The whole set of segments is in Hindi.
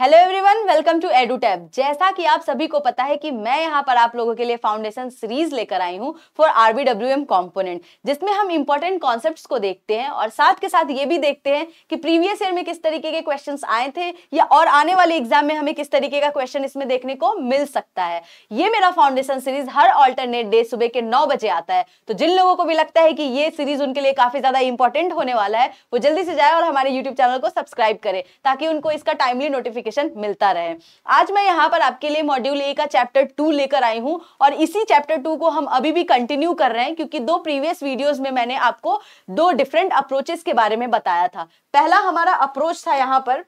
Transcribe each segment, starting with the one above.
Hello everyone welcome to Edutap जैसा कि आप सभी को पता है कि मैं यहाँ पर आप लोगों के लिए फाउंडेशन सीरीज लेकर आई हूं फॉर आरबीडब्ल्यूएम कंपोनेंट जिसमें हम इंपॉर्टेंट कॉन्सेप्ट्स को देखते हैं और साथ के साथ ये भी देखते हैं कि प्रीवियस ईयर में किस तरीके के क्वेश्चन आए थे या और आने वाले एग्जाम में हमें किस तरीके का क्वेश्चन इसमें देखने को मिल सकता है ये मेरा फाउंडेशन सीरीज हर ऑल्टरनेट डे सुबह के नौ बजे आता है तो जिन लोगों को भी लगता है कि ये सीरीज उनके लिए काफी ज्यादा इंपॉर्टेंट होने वाला है वो जल्दी से जाए और हमारे यूट्यूब चैनल को सब्सक्राइब करें ताकि उनको इसका टाइमली नोटिफिकेशन नोटिफिकेशन मिलता रहे आज मैं यहाँ पर आपके लिए मॉड्यूल ए का चैप्टर टू लेकर आई हूँ और इसी चैप्टर टू को हम अभी भी कंटिन्यू कर रहे हैं क्योंकि दो प्रीवियस वीडियोज में मैंने आपको दो डिफरेंट अप्रोचेस के बारे में बताया था पहला हमारा अप्रोच था यहाँ पर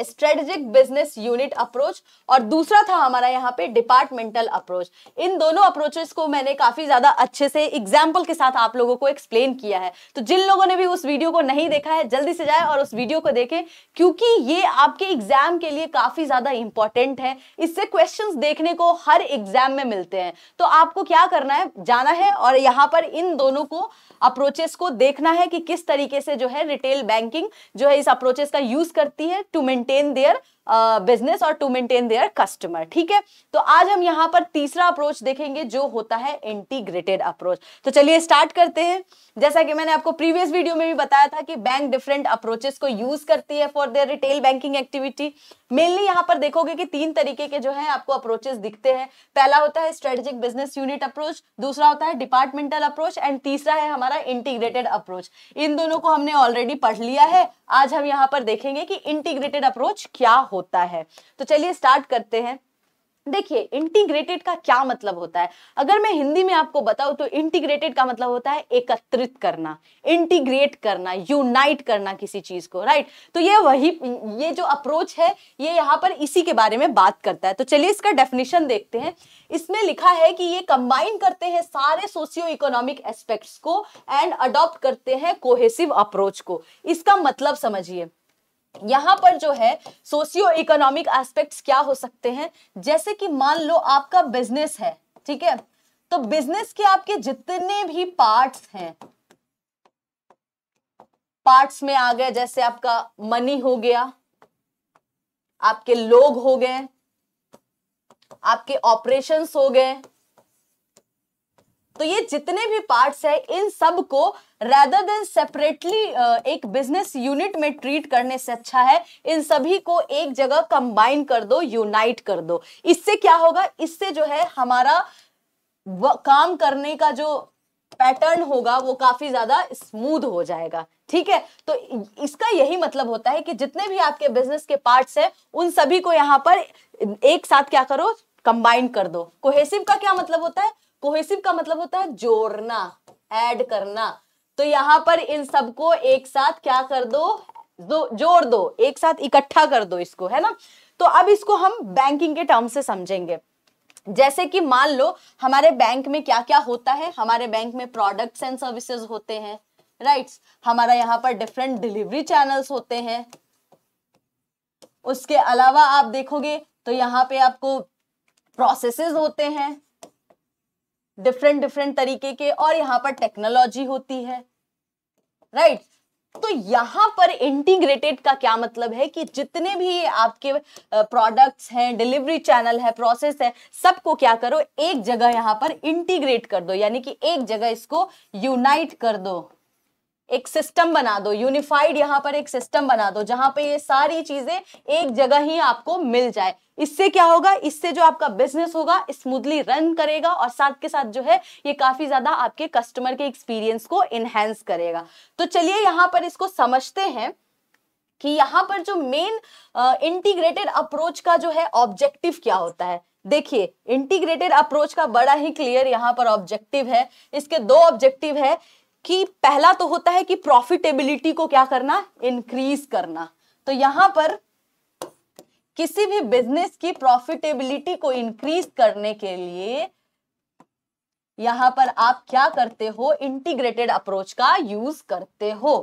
स्ट्रेटेजिक बिजनेस यूनिट अप्रोच और दूसरा था हमारा यहाँ पे डिपार्टमेंटल अप्रोच इन दोनों अप्रोचेस को मैंने काफी ज्यादा अच्छे से एग्जाम्पल के साथ आप लोगों को एक्सप्लेन किया है तो जिन लोगों ने भी उस वीडियो को नहीं देखा है जल्दी से जाए और उस वीडियो को देखें क्योंकि ये आपके एग्जाम के लिए काफी ज्यादा इंपॉर्टेंट है इससे क्वेश्चन देखने को हर एग्जाम में मिलते हैं तो आपको क्या करना है जाना है और यहाँ पर इन दोनों को अप्रोचेस को देखना है कि किस तरीके से जो है रिटेल बैंकिंग जो है इस अप्रोचेस का यूज करती है टू मेंटेन देयर बिजनेस और टू मेंटेन देयर कस्टमर ठीक है तो आज हम यहाँ पर तीसरा अप्रोच देखेंगे जो होता है इंटीग्रेटेड अप्रोच तो चलिए स्टार्ट करते हैं जैसा कि मैंने आपको प्रीवियस वीडियो में भी बताया था कि बैंक डिफरेंट अप्रोचेस को यूज करती है for their retail banking activity mainly यहां पर देखोगे कि तीन तरीके के जो है आपको अप्रोचेस दिखते हैं पहला होता है स्ट्रेटेजिक बिजनेस यूनिट अप्रोच दूसरा होता है डिपार्टमेंटल अप्रोच एंड तीसरा है हमारा इंटीग्रेटेड अप्रोच इन दोनों को हमने ऑलरेडी पढ़ लिया है आज हम यहाँ पर देखेंगे कि इंटीग्रेटेड अप्रोच क्या होता है तो चलिए स्टार्ट करते हैं देखिए इंटीग्रेटेड का क्या मतलब होता है अगर मैं हिंदी में आपको बताऊं तो इंटीग्रेटेड का मतलब होता है एकत्रित करना इंटीग्रेट करना यूनाइट करना किसी चीज को राइट तो ये वही ये जो अप्रोच है ये यहाँ पर इसी के बारे में बात करता है तो चलिए इसका डेफिनेशन देखते हैं इसमें लिखा है कि ये कंबाइन करते हैं सारे सोशियो इकोनॉमिक एस्पेक्ट्स को एंड अडॉप्ट करते हैं कोहेसिव अप्रोच को इसका मतलब समझिए यहाँ पर जो है सोशियो इकोनॉमिक एस्पेक्ट्स क्या हो सकते हैं जैसे कि मान लो आपका बिजनेस है ठीक है तो बिजनेस के आपके जितने भी पार्ट्स हैं पार्ट्स में आ गए जैसे आपका मनी हो गया आपके लोग हो गए आपके ऑपरेशंस हो गए तो ये जितने भी पार्ट्स है इन सब को रेदर देन सेपरेटली एक बिजनेस यूनिट में ट्रीट करने से अच्छा है इन सभी को एक जगह कंबाइन कर दो यूनाइट कर दो इससे क्या होगा इससे जो है हमारा काम करने का जो पैटर्न होगा वो काफी ज्यादा स्मूथ हो जाएगा ठीक है तो इसका यही मतलब होता है कि जितने भी आपके बिजनेस के पार्ट्स हैं उन सभी को यहाँ पर एक साथ क्या करो कंबाइन कर दो कोहेसिव का क्या मतलब होता है कोहेसिव का मतलब होता है जोड़ना ऐड करना तो यहाँ पर इन सबको एक साथ क्या कर दो जोड़ दो एक साथ इकट्ठा कर दो इसको है ना तो अब इसको हम बैंकिंग के टर्म से समझेंगे जैसे कि मान लो हमारे बैंक में क्या क्या होता है हमारे बैंक में प्रोडक्ट्स एंड सर्विसेज होते हैं राइट हमारा यहाँ पर डिफरेंट डिलीवरी चैनल्स होते हैं उसके अलावा आप देखोगे तो यहाँ पे आपको प्रोसेसेस होते हैं डिफरेंट डिफरेंट तरीके के और यहां पर टेक्नोलॉजी होती है राइट right? तो यहां पर इंटीग्रेटेड का क्या मतलब है कि जितने भी आपके प्रोडक्ट्स हैं डिलीवरी चैनल है प्रोसेस है सबको क्या करो एक जगह यहां पर इंटीग्रेट कर दो यानी कि एक जगह इसको यूनाइट कर दो एक सिस्टम बना दो यूनिफाइड यहाँ पर एक सिस्टम बना दो जहां पे ये सारी चीजें एक जगह ही आपको मिल जाए इससे क्या होगा इससे जो आपका बिजनेस होगा स्मूथली रन करेगा और साथ के साथ जो है ये काफी ज्यादा आपके कस्टमर के एक्सपीरियंस को इनहेंस करेगा तो चलिए यहाँ पर इसको समझते हैं कि यहाँ पर जो मेन इंटीग्रेटेड अप्रोच का जो है ऑब्जेक्टिव क्या होता है देखिए इंटीग्रेटेड अप्रोच का बड़ा ही क्लियर यहाँ पर ऑब्जेक्टिव है इसके दो ऑब्जेक्टिव है कि पहला तो होता है कि प्रॉफिटेबिलिटी को क्या करना इंक्रीज करना तो यहां पर किसी भी बिजनेस की प्रॉफिटेबिलिटी को इंक्रीज करने के लिए यहां पर आप क्या करते हो इंटीग्रेटेड अप्रोच का यूज करते हो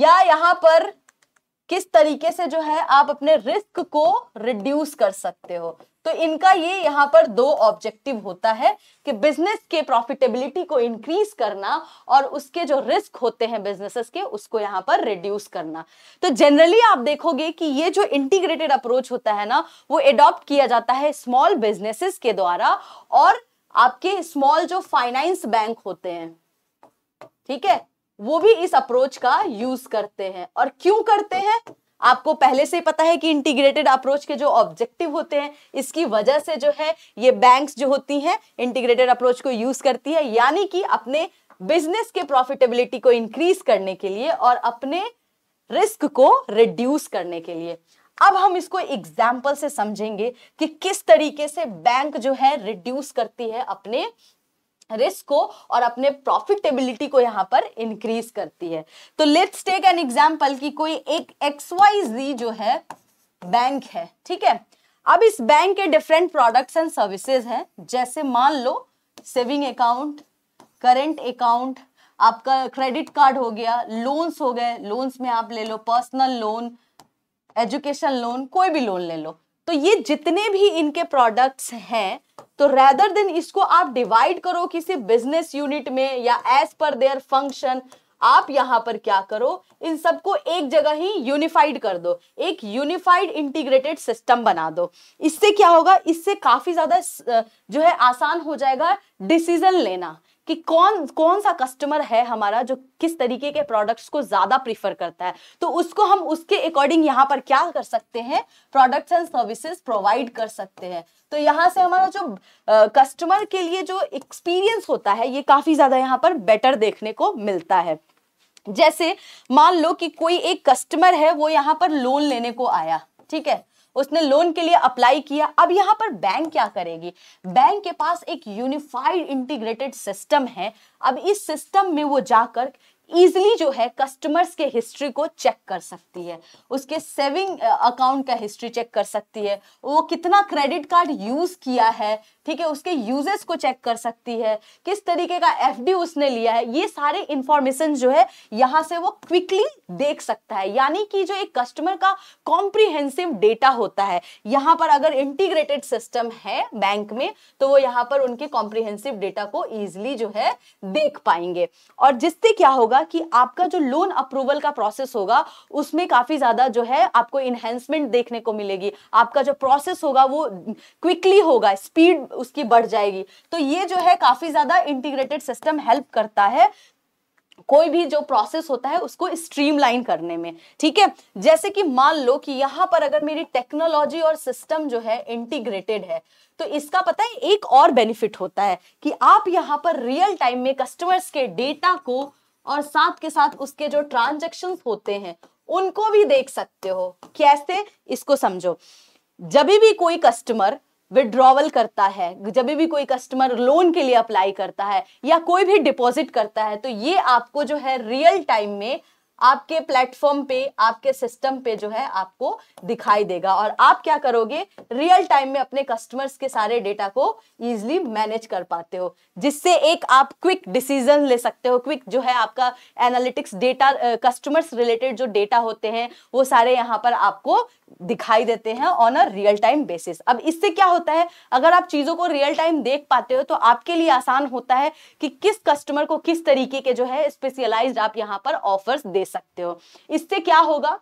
या यहां पर किस तरीके से जो है आप अपने रिस्क को रिड्यूस कर सकते हो तो इनका ये यहाँ पर दो ऑब्जेक्टिव होता है कि बिजनेस के प्रॉफिटेबिलिटी को इंक्रीज करना और उसके जो रिस्क होते हैं बिजनेसेस के उसको यहाँ पर रिड्यूस करना तो जनरली आप देखोगे कि ये जो इंटीग्रेटेड अप्रोच होता है ना वो एडॉप्ट किया जाता है स्मॉल बिजनेसेस के द्वारा और आपके स्मॉल जो फाइनेंस बैंक होते हैं ठीक है वो भी इस अप्रोच का यूज करते हैं और क्यों करते हैं आपको पहले से ही पता है कि इंटीग्रेटेड अप्रोच के जो ऑब्जेक्टिव होते हैं इसकी वजह से जो है ये बैंक्स जो होती हैं इंटीग्रेटेड अप्रोच को यूज करती है यानी कि अपने बिजनेस के प्रॉफिटेबिलिटी को इंक्रीज करने के लिए और अपने रिस्क को रिड्यूस करने के लिए अब हम इसको एग्जाम्पल से समझेंगे कि किस तरीके से बैंक जो है रिड्यूस करती है अपने रिस्क को और अपने प्रॉफिटेबिलिटी को यहाँ पर इंक्रीज करती है तो लेट्स टेक एन एग्जाम्पल कि कोई एक एक्स वाई जी जो है बैंक है ठीक है अब इस बैंक के डिफरेंट प्रोडक्ट्स एंड सर्विसेज हैं जैसे मान लो सेविंग अकाउंट करेंट अकाउंट आपका क्रेडिट कार्ड हो गया लोन्स हो गए लोन्स में आप ले लो पर्सनल लोन एजुकेशन लोन कोई भी लोन ले लो तो ये जितने भी इनके प्रोडक्ट्स हैं तो रेदर देन इसको आप डिवाइड करो किसी बिजनेस यूनिट में या एज पर देयर फंक्शन आप यहां पर क्या करो इन सबको एक जगह ही यूनिफाइड कर दो एक यूनिफाइड इंटीग्रेटेड सिस्टम बना दो इससे क्या होगा इससे काफी ज्यादा जो है आसान हो जाएगा डिसीजन लेना कि कौन कौन सा कस्टमर है हमारा जो किस तरीके के प्रोडक्ट्स को ज़्यादा प्रीफर करता है तो उसको हम उसके अकॉर्डिंग यहाँ पर क्या कर सकते हैं प्रोडक्ट्स एंड सर्विसेज प्रोवाइड कर सकते हैं तो यहाँ से हमारा जो कस्टमर uh, के लिए जो एक्सपीरियंस होता है ये काफ़ी ज़्यादा यहाँ पर बेटर देखने को मिलता है जैसे मान लो कि कोई एक कस्टमर है वो यहाँ पर लोन लेने को आया ठीक है उसने लोन के लिए अप्लाई किया अब यहाँ पर बैंक क्या करेगी बैंक के पास एक यूनिफाइड इंटीग्रेटेड सिस्टम है अब इस सिस्टम में वो जाकर ईजिली जो है कस्टमर्स के हिस्ट्री को चेक कर सकती है उसके सेविंग अकाउंट का हिस्ट्री चेक कर सकती है वो कितना क्रेडिट कार्ड यूज़ किया है ठीक है उसके यूजेस को चेक कर सकती है किस तरीके का एफडी उसने लिया है ये सारे इंफॉर्मेशन जो है यहाँ से वो क्विकली देख सकता है यानी कि जो एक कस्टमर का कॉम्प्रिहेंसिव डेटा होता है यहाँ पर अगर इंटीग्रेटेड सिस्टम है बैंक में तो वो यहाँ पर उनके कॉम्प्रिहेंसिव डेटा को ईजिली जो है देख पाएंगे और जिससे क्या होगा होगा कि आपका जो लोन अप्रूवल का प्रोसेस होगा उसमें काफी ज्यादा जो है आपको इनहेंसमेंट देखने को मिलेगी आपका जो प्रोसेस होगा वो क्विकली होगा स्पीड उसकी बढ़ जाएगी तो ये जो है काफी ज्यादा इंटीग्रेटेड सिस्टम हेल्प करता है कोई भी जो प्रोसेस होता है उसको स्ट्रीमलाइन करने में ठीक है जैसे कि मान लो कि यहां पर अगर मेरी टेक्नोलॉजी और सिस्टम जो है इंटीग्रेटेड है तो इसका पता है एक और बेनिफिट होता है कि आप यहां पर रियल टाइम में कस्टमर्स के डेटा को और साथ के साथ उसके जो ट्रांजेक्शन होते हैं उनको भी देख सकते हो कैसे इसको समझो जब भी कोई कस्टमर विड्रॉवल करता है जब भी कोई कस्टमर लोन के लिए अप्लाई करता है या कोई भी डिपॉजिट करता है तो ये आपको जो है रियल टाइम में आपके प्लेटफॉर्म पे आपके सिस्टम पे जो है आपको दिखाई देगा और आप क्या करोगे रियल टाइम में अपने कस्टमर्स के सारे डेटा को इजिली मैनेज कर पाते हो जिससे एक आप क्विक डिसीजन ले सकते हो क्विक जो है आपका एनालिटिक्स डेटा कस्टमर्स रिलेटेड जो डेटा होते हैं वो सारे यहाँ पर आपको दिखाई देते हैं on a real time basis अब इससे क्या होता है अगर आप चीज़ों को रियल टाइम देख पाते हो तो आपके लिए आसान होता है कि किस कस्टमर को किस तरीके के जो है स्पेशलाइज्ड आप यहाँ पर ऑफर्स दे सकते हो इससे क्या होगा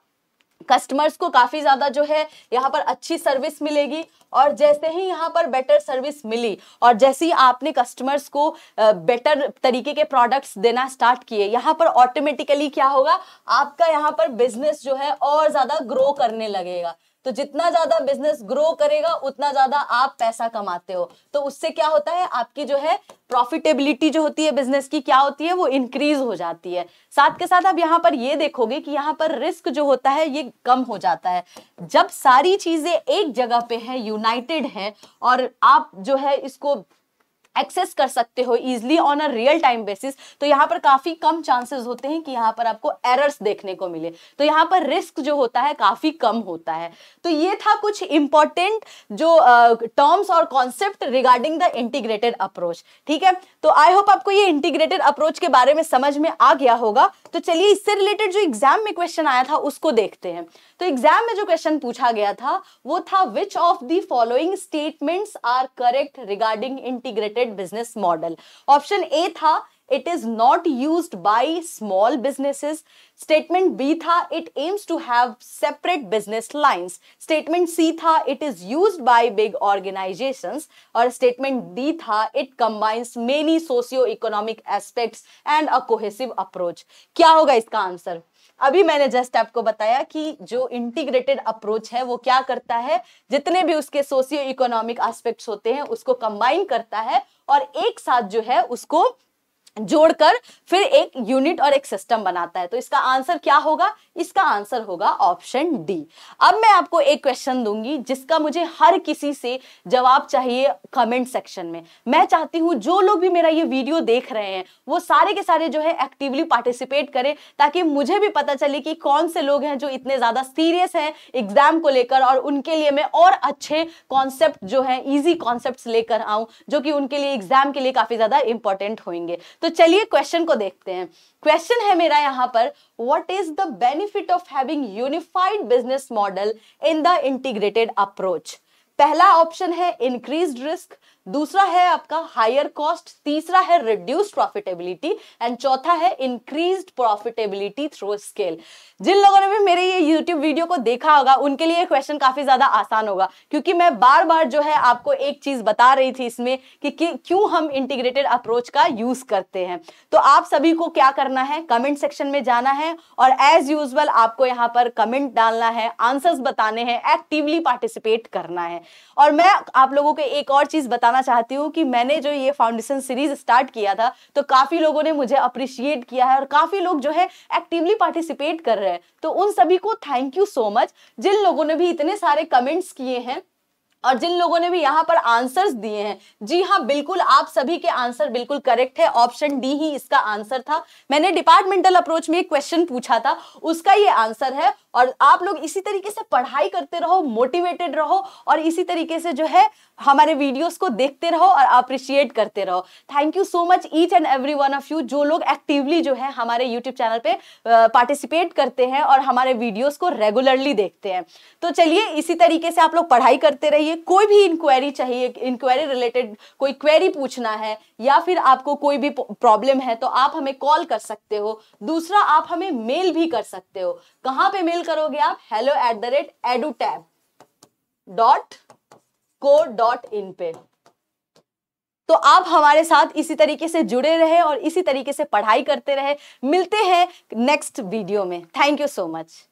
कस्टमर्स को काफ़ी ज़्यादा जो है यहाँ पर अच्छी सर्विस मिलेगी और जैसे ही यहाँ पर बेटर सर्विस मिली और जैसे ही आपने कस्टमर्स को बेटर तरीके के प्रोडक्ट्स देना स्टार्ट किए यहाँ पर ऑटोमेटिकली क्या होगा आपका यहाँ पर बिजनेस जो है और ज़्यादा ग्रो करने लगेगा तो जितना ज्यादा बिजनेस ग्रो करेगा उतना ज्यादा आप पैसा कमाते हो तो उससे क्या होता है आपकी जो है प्रॉफिटेबिलिटी जो होती है बिजनेस की क्या होती है वो इंक्रीज हो जाती है साथ के साथ आप यहाँ पर ये देखोगे कि यहाँ पर रिस्क जो होता है ये कम हो जाता है जब सारी चीजें एक जगह पे है यूनाइटेड है और आप जो है इसको एक्सेस कर सकते हो easily on a real time basis तो यहाँ पर काफ़ी कम चांसेस होते हैं कि यहाँ पर आपको एरर्स देखने को मिले तो यहाँ पर रिस्क जो होता है काफ़ी कम होता है तो ये था कुछ इंपॉर्टेंट जो टर्म्स और concept regarding the integrated approach ठीक है तो आई होप आपको ये इंटीग्रेटेड अप्रोच के बारे में समझ में आ गया होगा तो चलिए इससे रिलेटेड जो एग्जाम में क्वेश्चन आया था उसको देखते हैं तो एग्जाम में जो क्वेश्चन पूछा गया था वो था which of the following statements are correct regarding integrated oriented business model option A था it is not use by small businesses statement B था it aims to have separate business line statement C था it is use by big organization और स्टेटमेंट डी था it combines many socio economic aspect and a cohesive approach क्या होगा इसका आंसर अभी मैंने जस्ट आपको बताया कि जो इंटीग्रेटेड अप्रोच है वो क्या करता है जितने भी उसके सोशियो इकोनॉमिक एस्पेक्ट्स होते हैं उसको कंबाइन करता है और एक साथ जो है उसको जोड़कर फिर एक यूनिट और एक सिस्टम बनाता है तो इसका आंसर क्या होगा इसका आंसर होगा ऑप्शन डी अब मैं आपको एक क्वेश्चन दूंगी जिसका मुझे हर किसी से जवाब चाहिए कमेंट सेक्शन में मैं चाहती हूं जो लोग भी मेरा ये वीडियो देख रहे हैं वो सारे के सारे जो है एक्टिवली पार्टिसिपेट करें ताकि मुझे भी पता चले कि कौन से लोग हैं जो इतने ज़्यादा सीरियस हैं एग्जाम को लेकर और उनके लिए मैं और अच्छे कॉन्सेप्ट जो है ईजी कॉन्सेप्ट लेकर आऊँ जो कि उनके लिए एग्जाम के लिए काफ़ी ज़्यादा इंपॉर्टेंट होंगे तो चलिए क्वेश्चन को देखते हैं क्वेश्चन है मेरा यहाँ पर what is the benefit of having unified business model in the integrated approach पहला ऑप्शन है इंक्रीज रिस्क दूसरा है आपका हायर कॉस्ट तीसरा है रिड्यूस प्रॉफिटेबिलिटी एंड चौथा है इंक्रीज प्रॉफिटेबिलिटी थ्रू स्केल जिन लोगों ने भी मेरे ये यूट्यूब वीडियो को देखा होगा उनके लिए क्वेश्चन काफी ज्यादा आसान होगा क्योंकि मैं बार बार जो है आपको एक चीज बता रही थी इसमें कि, कि क्यों हम इंटीग्रेटेड अप्रोच का यूज करते हैं तो आप सभी को क्या करना है कमेंट सेक्शन में जाना है और एज यूजल आपको यहाँ पर कमेंट डालना है आंसर्स बताने हैं एक्टिवली पार्टिसिपेट करना है और मैं आप लोगों को एक और चीज बता बताना चाहती हूँ कि मैंने जो ये फाउंडेशन सीरीज स्टार्ट किया था तो काफ़ी लोगों ने मुझे अप्रिशिएट किया है और काफ़ी लोग जो है एक्टिवली पार्टिसिपेट कर रहे हैं तो उन सभी को थैंक यू सो मच जिन लोगों ने भी इतने सारे कमेंट्स किए हैं और जिन लोगों ने भी यहाँ पर आंसर्स दिए हैं जी हाँ बिल्कुल आप सभी के आंसर बिल्कुल करेक्ट है ऑप्शन डी ही इसका आंसर था मैंने डिपार्टमेंटल अप्रोच में एक क्वेश्चन पूछा था उसका ये आंसर है और आप लोग इसी तरीके से पढ़ाई करते रहो मोटिवेटेड रहो और इसी तरीके से जो है हमारे वीडियोस को देखते रहो और अप्रिशिएट करते रहो thank you so much each and every one of you जो लोग एक्टिवली जो है हमारे यूट्यूब चैनल पे पार्टिसिपेट करते हैं और हमारे वीडियोस को रेगुलरली देखते हैं तो चलिए इसी तरीके से आप लोग पढ़ाई करते रहिए चाहिए कोई भी इंक्वायरी चाहिए इंक्वायरी रिलेटेड कोई क्वेरी पूछना है या फिर आपको कोई भी प्रॉब्लम है तो आप हमें कॉल कर सकते हो दूसरा आप हमें मेल भी कर सकते हो कहां पे मेल करोगे आप hello at the rate tab dot co dot in पे तो आप हमारे साथ इसी तरीके से जुड़े रहे और इसी तरीके से पढ़ाई करते रहे मिलते हैं नेक्स्ट वीडियो में थैंक यू सो मच